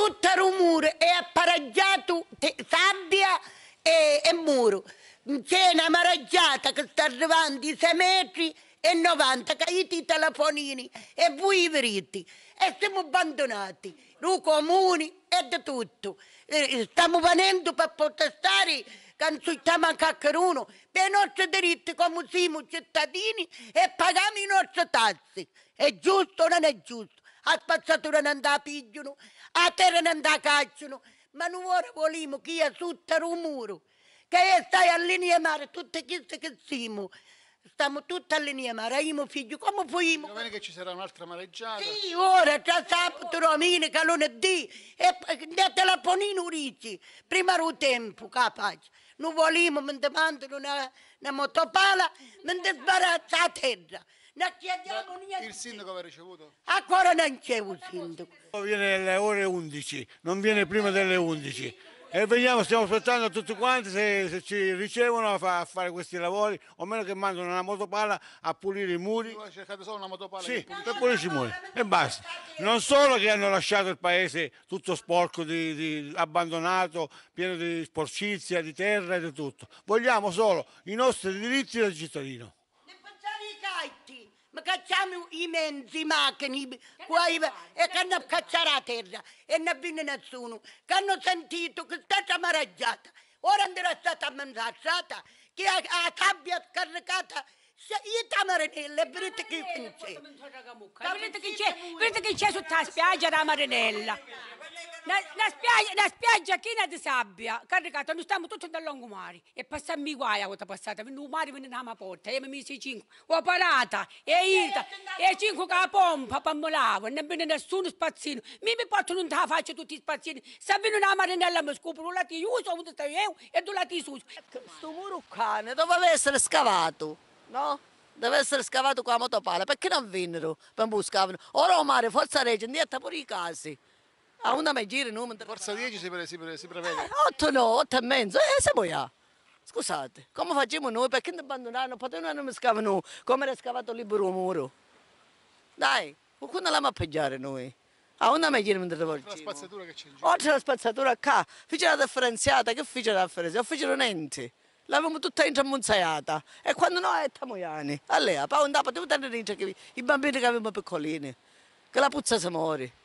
tutta rumore e apparaggiato sabbia e, e muro. C'è una maraggiata che sta arrivando i 6 metri e 90 caiti i telefonini e voi i veriti e siamo abbandonati, i comuni e di tutto. Eh, stiamo venendo per protestare che non a caccheruno per i nostri diritti come siamo cittadini e paghiamo i nostri tassi. È giusto o non è giusto? a spazzatura non da pigliano, a terra non da cacciano, ma non ora vogliamo che è sotto un muro, che stai a linea mare, tutte queste che siamo. Stiamo tutti a linea mare, io figlio, come fuimo? Domani che ci sarà un'altra mareggiata. Sì, ora, già sabato, domenica, lunedì, e andate a Ponino Ricci, prima era un tempo, capace. Non vogliamo, mi mandano una, una motopala, mi sbarazza a terra non chiediamo niente. Il sindaco aveva ricevuto? Ancora non c'è un sindaco. Viene alle ore 11, non viene prima delle 11. E vediamo, stiamo aspettando tutti quanti se, se ci ricevono a, fa, a, fare questi lavori, o meno che mandano una motopala a pulire i muri. Cercate solo una motopala? Sì, per pulire i muri e basta. Non solo che hanno lasciato il paese tutto sporco, di, di, abbandonato, pieno di sporcizia, di terra e di tutto. Vogliamo solo i nostri diritti del cittadino. كامي يمين زي ما كان كوايب كنا بكسرات إرزا إن بين نسونو كانوا سنتيتو كستة مرجاتا ورندرا ستة من ذاتا كي أتابيت كركاتا Itamarene, le brite che c'è. La brite che c'è sulla spiaggia da Marinella. La, spiaggia, la spiaggia piena di sabbia, caricata, noi stiamo tutti dal lungomare e passiamo i guai a questa passata, il mare venne a porta, io mi misi cinque, ho parata, e eh, ita, e 5 che la pompa, pammolavo, non viene nessuno spazzino, mi mi portano in la faccia tutti i spazzini, se viene una marinella mi scoprono, un lato uso, un lato io, e due lati su. Questo muro qua doveva essere scavato, no? deve essere scavato qua la motopala, perché non vennero per buscavano? Ora o mare, forza regge, niente pure i casi. A ah, una mai gira, non Forza 10 si, prevede. 8 eh, no, 8 e mezzo, e eh, se vogliamo. Ah. Scusate, come facciamo noi? Perché non abbandonano? Perché noi non mi scavano? Come era scavato libero un muro? Dai, qualcuno la a noi. A ah, una mai gira mentre rivolgiamo. Oltre la spazzatura che c'è in giro. Oltre la spazzatura qua, fece la differenziata, che fece la differenziata? Fecero niente l'avevamo tutta intramunzaiata e quando noi eravamo iani, allora poi andavamo tutti a che i bambini che avevamo piccolini, che la puzza si muore.